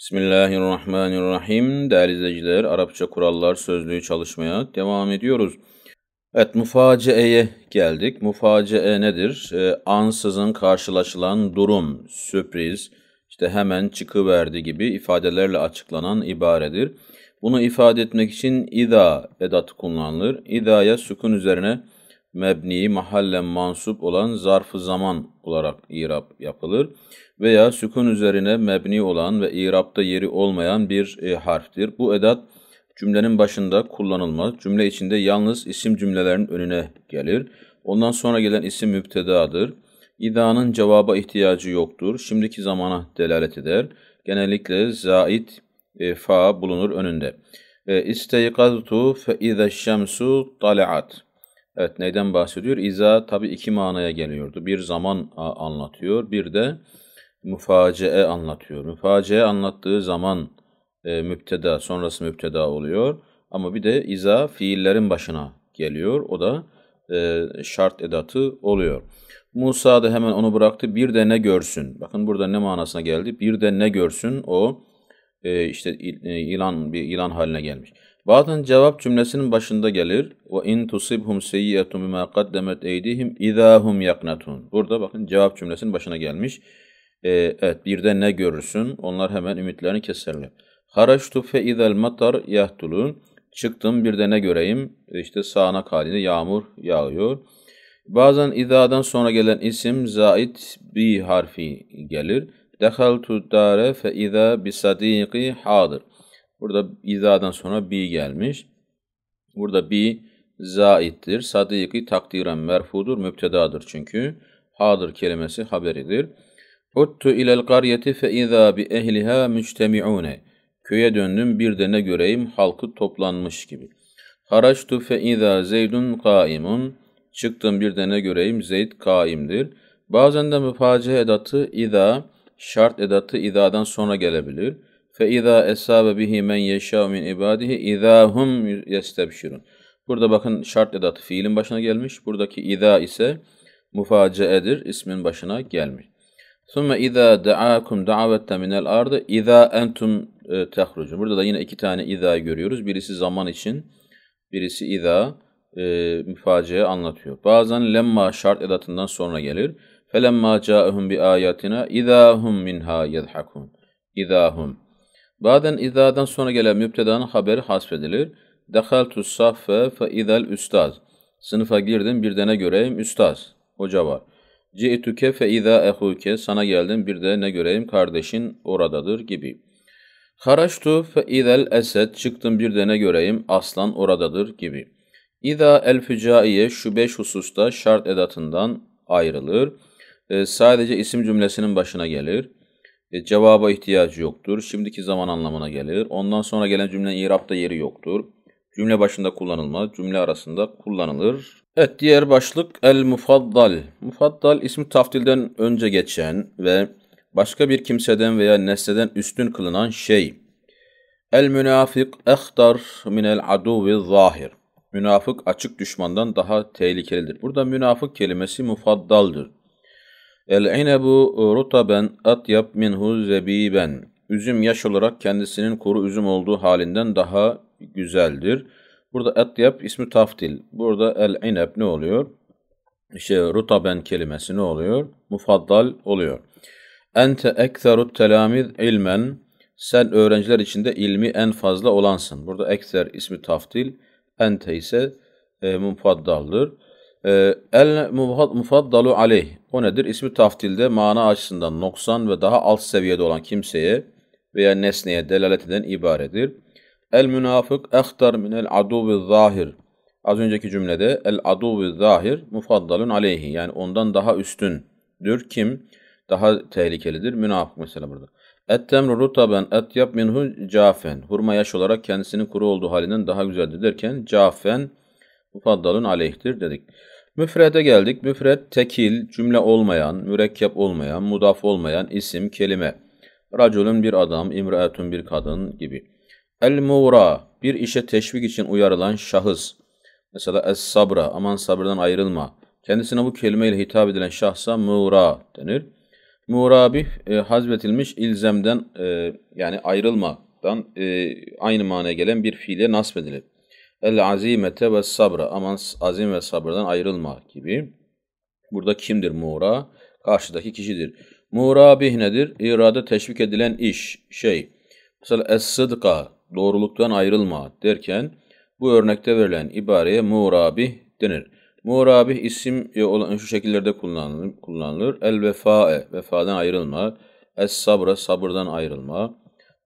Bismillahirrahmanirrahim. Değerli izleyiciler, Arapça kurallar sözlüğü çalışmaya devam ediyoruz. Evet, mufaceeye geldik. Mufacee nedir? E, ansızın karşılaşılan durum, sürpriz, işte hemen çıkıverdi gibi ifadelerle açıklanan ibaredir. Bunu ifade etmek için ida edatı kullanılır. İda'ya sükun üzerine mebni mahallen mansup olan zarfı zaman olarak irap yapılır veya sükun üzerine mebni olan ve irapta yeri olmayan bir e, harftir. Bu edat cümlenin başında kullanılmaz. Cümle içinde yalnız isim cümlelerin önüne gelir. Ondan sonra gelen isim müptedadır. İdanın cevaba ihtiyacı yoktur. Şimdiki zamana delalet eder. Genellikle zait e, fa bulunur önünde. E, İsteyqaztu fe izeşşemsu taliat. Evet neyden bahsediyor? İza tabi iki manaya geliyordu. Bir zaman anlatıyor, bir de müfacee anlatıyor. Müfacee anlattığı zaman e, müpteda, sonrası müpteda oluyor. Ama bir de iza fiillerin başına geliyor. O da e, şart edatı oluyor. Musa da hemen onu bıraktı. Bir de ne görsün? Bakın burada ne manasına geldi? Bir de ne görsün? O e, işte il, e, ilan bir ilan haline gelmiş. Bazen cevap cümlesinin başında gelir. Ve in tusibhum seyyi'atun bima qaddemet eydihim idahum yaknatun. Burada bakın cevap cümlesinin başına gelmiş. Ee, evet bir de ne görürsün? Onlar hemen ümitlerini keserler. Haraçtu fe izel matar yahtulun. Çıktım bir de ne göreyim? İşte sağanak halinde yağmur yağıyor. Bazen idadan sonra gelen isim zait bi harfi gelir. Dehaltu dare fe ida bi sadiqi hadir. Burada izadan sonra bi gelmiş. Burada bi zaittir. Sadiki takdiren merfudur. Müptedadır çünkü. Hadır kelimesi haberidir. Uttu ilel qaryeti fe izâ bi ehliha müctemi'ûne. Köye döndüm bir de ne göreyim halkı toplanmış gibi. Haraçtu fe izâ zeydun kaimun. Çıktım bir de ne göreyim zeyd kaimdir. Bazen de müface edatı izâ, şart edatı izâdan sonra gelebilir. فَاِذَا اَسَابَ بِهِ مَنْ يَشَاءُ مِنْ اِبَادِهِ اِذَا هُمْ يَسْتَبْشِرُونَ Burada bakın şart edatı fiilin başına gelmiş. Buradaki ida ise mufaceedir, ismin başına gelmiş. ثُمَّ اِذَا دَعَاكُمْ دَعَوَتَّ مِنَ الْاَرْضِ اِذَا اَنْتُمْ e, تَخْرُجُونَ Burada da yine iki tane ida'yı görüyoruz. Birisi zaman için, birisi ida e, müfaceye anlatıyor. Bazen lemma şart edatından sonra gelir. فَلَمَّا جَاءَهُمْ بِآيَاتِنَا اِذَا هُمْ مِنْهَا يَضْحَكُونَ اِذَا هُمْ Baden idadan sonra gelen müptedanın haberi hasfedilir. Dehaltu saffe fe idel üstaz. Sınıfa girdim bir dene göreyim üstaz. Hoca var. Ci'tuke fe idâ ehuke. Sana geldim bir de ne göreyim kardeşin oradadır gibi. Haraştu fe idel eset Çıktım bir de ne göreyim aslan oradadır gibi. İdâ el fücaiye şu beş hususta şart edatından ayrılır. E, sadece isim cümlesinin başına gelir. E, cevaba ihtiyacı yoktur. Şimdiki zaman anlamına gelir. Ondan sonra gelen cümlenin irapta yeri yoktur. Cümle başında kullanılmaz. Cümle arasında kullanılır. Evet diğer başlık el mufaddal. Mufaddal ismi taftilden önce geçen ve başka bir kimseden veya nesneden üstün kılınan şey. El münafık ehtar minel aduvi zahir. Münafık açık düşmandan daha tehlikelidir. Burada münafık kelimesi mufaddaldır. El-inebu rutaben atyap minhu zebiben. Üzüm yaş olarak kendisinin kuru üzüm olduğu halinden daha güzeldir. Burada atyap ismi taftil. Burada el-ineb ne oluyor? İşte rutaben kelimesi ne oluyor? Mufaddal oluyor. Ente ekserut telamid ilmen. Sen öğrenciler içinde ilmi en fazla olansın. Burada ekser ismi taftil. Ente ise e, mufaddaldır. Ee, el mufaddalu aleyh. O nedir? İsmi taftilde mana açısından noksan ve daha alt seviyede olan kimseye veya nesneye delalet eden ibaredir. El münafık ehtar minel aduvi zahir. Az önceki cümlede el aduvi zahir mufaddalun aleyhi. Yani ondan daha üstündür. Kim? Daha tehlikelidir. Münafık mesela burada. Et temru rutaben et yap minhu cafen. Hurma yaş olarak kendisinin kuru olduğu halinden daha güzeldir derken cafen mufaddalun aleyhtir dedik. Müfrede geldik. Müfred tekil, cümle olmayan, mürekkep olmayan, mudaf olmayan isim, kelime. Raculun bir adam, imraetun bir kadın gibi. El-muğra, bir işe teşvik için uyarılan şahıs. Mesela es-sabra, aman sabırdan ayrılma. Kendisine bu kelimeyle hitap edilen şahsa muğra denir. Murabih, e, hazmetilmiş ilzemden e, yani ayrılmaktan e, aynı manaya gelen bir fiile nasbedilir. El azimete ve sabra. Aman azim ve sabırdan ayrılma gibi. Burada kimdir muğra? Karşıdaki kişidir. Muğra bih nedir? İrada teşvik edilen iş, şey. Mesela es-sıdka, doğruluktan ayrılma derken bu örnekte verilen ibareye muğrabih denir. Muğrabih isim e, olan şu şekillerde kullanılır. kullanılır. El-vefae, vefadan ayrılma. Es-sabra, sabırdan ayrılma.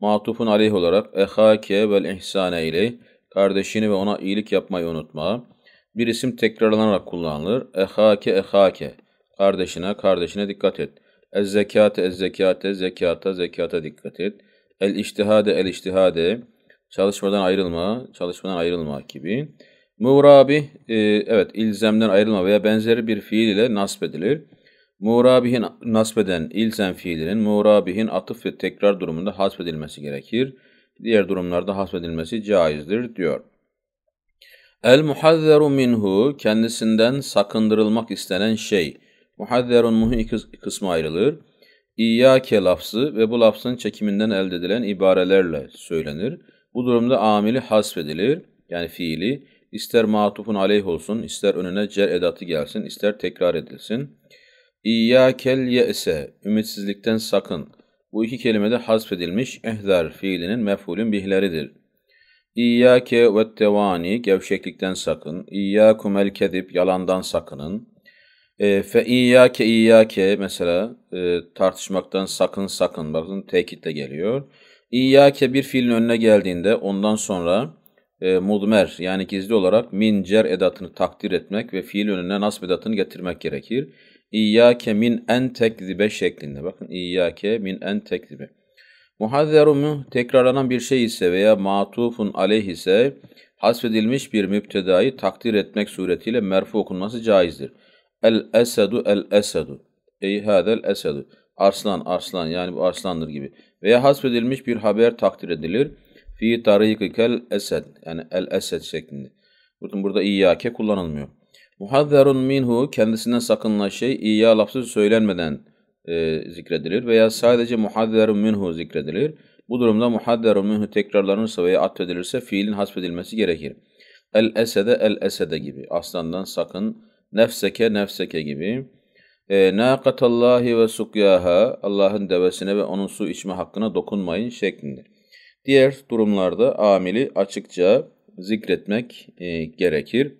Matufun aleyh olarak ehake vel ihsane ileyh kardeşini ve ona iyilik yapmayı unutma. Bir isim tekrarlanarak kullanılır. Ehake ehake. Kardeşine kardeşine dikkat et. Ez zekate ez zekate zekata zekata dikkat et. El iştihade el iştihade. Çalışmadan ayrılma, çalışmadan ayrılma gibi. Murabi, e, evet ilzemden ayrılma veya benzeri bir fiil ile nasb edilir. Murabihin nasbeden ilzem fiilinin murabihin atıf ve tekrar durumunda hasbedilmesi gerekir diğer durumlarda hasbedilmesi caizdir diyor. El muhazzeru minhu kendisinden sakındırılmak istenen şey. Muhazzerun muhu iki kısma ayrılır. İyyâke lafzı ve bu lafzın çekiminden elde edilen ibarelerle söylenir. Bu durumda amili hasfedilir yani fiili ister matufun aleyh olsun, ister önüne cer edatı gelsin, ister tekrar edilsin. İyyâkel ye'se, ümitsizlikten sakın. Bu iki kelime de hasfedilmiş ehzar fiilinin mef'ulün bihleridir. İyyâke ve tevani gevşeklikten sakın. İyyâkumel kedip yalandan sakının. E, fe iyyâke iyyâke mesela e, tartışmaktan sakın sakın. Bakın tekitle geliyor. İyyâke bir fiilin önüne geldiğinde ondan sonra e, mudmer yani gizli olarak min cer edatını takdir etmek ve fiil önüne nasb edatını getirmek gerekir. İyyâke min en tekzibe şeklinde. Bakın İyyâke min en tekzibe. Muhazzeru müh tekrarlanan bir şey ise veya matufun aleyh ise hasfedilmiş bir müptedayı takdir etmek suretiyle merfu okunması caizdir. El esedu el esedu. Ey hadel esedu. Arslan arslan yani bu arslandır gibi. Veya hasfedilmiş bir haber takdir edilir. Fi tarikikel esed yani el esed şeklinde. Bakın burada iyyake kullanılmıyor. Muhazzerun minhu kendisinden sakınılan şey iya lafsız söylenmeden e, zikredilir veya sadece muhazzerun minhu zikredilir. Bu durumda muhazzerun minhu tekrarlanırsa veya atfedilirse fiilin hasfedilmesi gerekir. El esede el esede gibi. Aslandan sakın. Nefseke nefseke gibi. E, Nâkatallahi ve sukyaha. Allah'ın devesine ve onun su içme hakkına dokunmayın şeklinde. Diğer durumlarda amili açıkça zikretmek e, gerekir.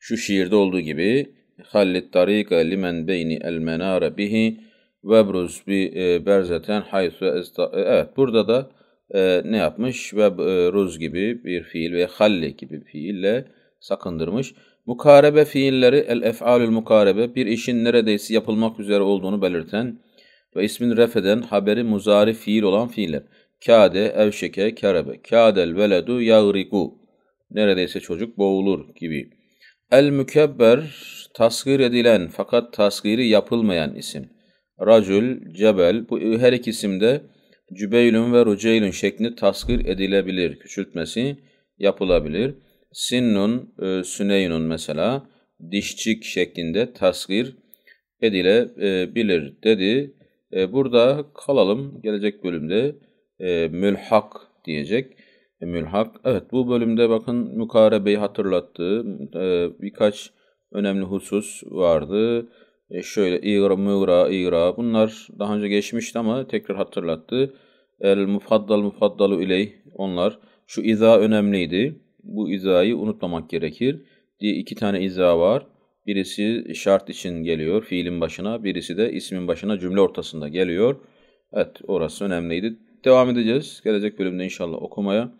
Şu şiirde olduğu gibi hallit tarika limen beyni el menare bihi vebruz bi e, berzeten haythu e, Evet burada da e, ne yapmış? Ve ruz gibi bir fiil ve halli gibi bir fiille sakındırmış. Mukarebe fiilleri el ef'alül mukarebe bir işin neredeyse yapılmak üzere olduğunu belirten ve ismin refeden haberi muzari fiil olan fiiller. Kade, evşeke, kerebe. Kadel veledu yagrigu. Neredeyse çocuk boğulur gibi. El-Mükebber tasgir edilen fakat tasgiri yapılmayan isim. Racül, Cebel bu her iki isimde Cübeylün ve Ruceylün şeklinde tasgir edilebilir, küçültmesi yapılabilir. Sinnun, e, Süneynun mesela dişçik şeklinde tasgir edilebilir dedi. E, burada kalalım. Gelecek bölümde e, mülhak diyecek mülhak. Evet bu bölümde bakın mukarebeyi hatırlattığı e, ee, birkaç önemli husus vardı. E, şöyle İğra, Mugra, İğra. bunlar daha önce geçmişti ama tekrar hatırlattı. El mufaddal mufaddalu iley onlar. Şu iza önemliydi. Bu izayı unutmamak gerekir. Diye iki tane iza var. Birisi şart için geliyor fiilin başına. Birisi de ismin başına cümle ortasında geliyor. Evet orası önemliydi. Devam edeceğiz. Gelecek bölümde inşallah okumaya.